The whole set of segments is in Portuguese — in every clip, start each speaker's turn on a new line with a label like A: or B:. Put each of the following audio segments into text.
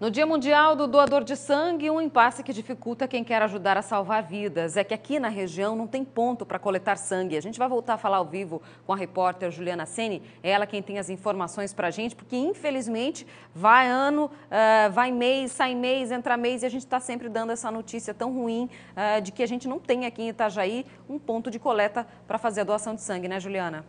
A: No Dia Mundial do Doador de Sangue, um impasse que dificulta quem quer ajudar a salvar vidas é que aqui na região não tem ponto para coletar sangue. A gente vai voltar a falar ao vivo com a repórter Juliana Sene, é ela quem tem as informações para a gente, porque infelizmente vai ano, eh, vai mês, sai mês, entra mês e a gente está sempre dando essa notícia tão ruim eh, de que a gente não tem aqui em Itajaí um ponto de coleta para fazer a doação de sangue, né, Juliana?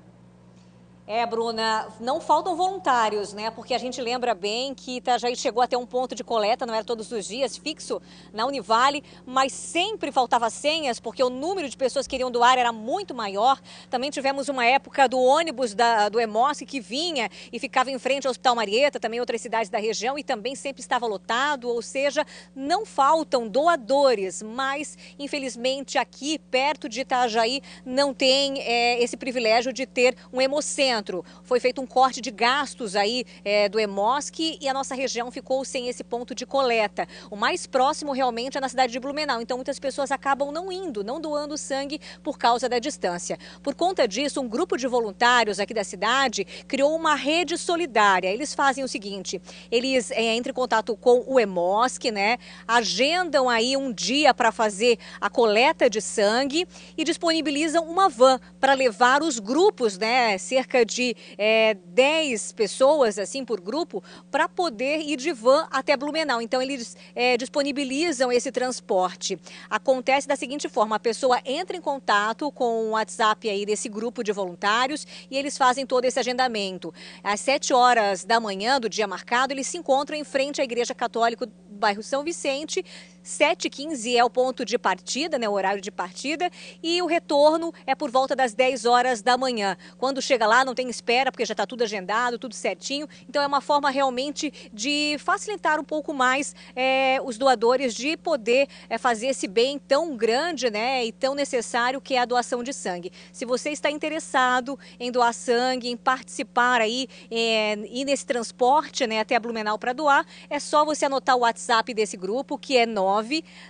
B: É, Bruna, não faltam voluntários, né? Porque a gente lembra bem que Itajaí chegou até um ponto de coleta, não era todos os dias, fixo na Univale, mas sempre faltava senhas, porque o número de pessoas que queriam doar era muito maior. Também tivemos uma época do ônibus da, do EMOS que vinha e ficava em frente ao Hospital Marieta, também outras cidades da região, e também sempre estava lotado, ou seja, não faltam doadores, mas infelizmente aqui, perto de Itajaí, não tem é, esse privilégio de ter um hemocentro foi feito um corte de gastos aí é, do EMOSC e a nossa região ficou sem esse ponto de coleta. O mais próximo realmente é na cidade de Blumenau, então muitas pessoas acabam não indo, não doando sangue por causa da distância. Por conta disso, um grupo de voluntários aqui da cidade criou uma rede solidária. Eles fazem o seguinte: eles é, entram em contato com o EMOSC, né? Agendam aí um dia para fazer a coleta de sangue e disponibilizam uma van para levar os grupos, né? Cerca cerca de é, 10 pessoas, assim, por grupo, para poder ir de van até Blumenau. Então, eles é, disponibilizam esse transporte. Acontece da seguinte forma: a pessoa entra em contato com o WhatsApp aí desse grupo de voluntários e eles fazem todo esse agendamento. Às 7 horas da manhã do dia marcado, eles se encontram em frente à Igreja Católica do bairro São Vicente 7h15 é o ponto de partida, né, o horário de partida, e o retorno é por volta das 10 horas da manhã. Quando chega lá, não tem espera, porque já está tudo agendado, tudo certinho. Então, é uma forma realmente de facilitar um pouco mais é, os doadores de poder é, fazer esse bem tão grande né, e tão necessário que é a doação de sangue. Se você está interessado em doar sangue, em participar aí, é, ir nesse transporte né, até a Blumenau para doar, é só você anotar o WhatsApp desse grupo, que é 9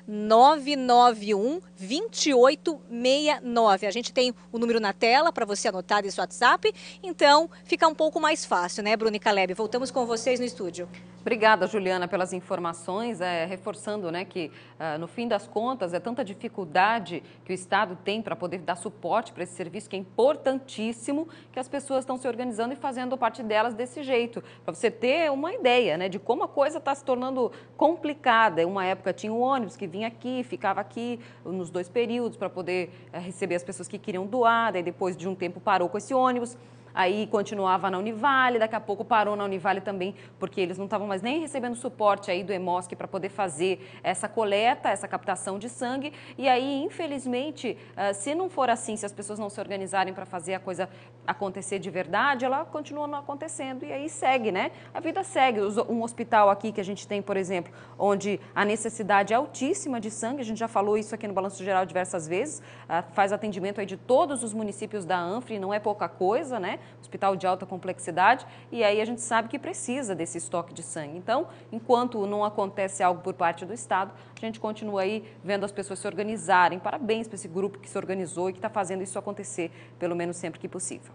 B: 99991 2869. A gente tem o número na tela para você anotar esse WhatsApp, então fica um pouco mais fácil, né, Bruna e Caleb? Voltamos com vocês no estúdio. Obrigada, Juliana,
A: pelas informações. É, reforçando né, que, uh, no fim das contas, é tanta dificuldade que o Estado tem para poder dar suporte para esse serviço que é importantíssimo que as pessoas estão se organizando e fazendo parte delas desse jeito. Para você ter uma ideia né, de como a coisa está se tornando complicada. Uma época tinha um ônibus que vinha aqui, ficava aqui nos dois períodos para poder eh, receber as pessoas que queriam doar, daí depois de um tempo parou com esse ônibus aí continuava na Univale, daqui a pouco parou na Univale também, porque eles não estavam mais nem recebendo suporte aí do EMOSC para poder fazer essa coleta, essa captação de sangue. E aí, infelizmente, ah, se não for assim, se as pessoas não se organizarem para fazer a coisa acontecer de verdade, ela continua não acontecendo e aí segue, né? A vida segue. Um hospital aqui que a gente tem, por exemplo, onde a necessidade é altíssima de sangue, a gente já falou isso aqui no Balanço Geral diversas vezes, ah, faz atendimento aí de todos os municípios da Anfre, não é pouca coisa, né? hospital de alta complexidade, e aí a gente sabe que precisa desse estoque de sangue. Então, enquanto não acontece algo por parte do Estado, a gente continua aí vendo as pessoas se organizarem. Parabéns para esse grupo que se organizou e que está fazendo isso acontecer, pelo menos sempre que possível.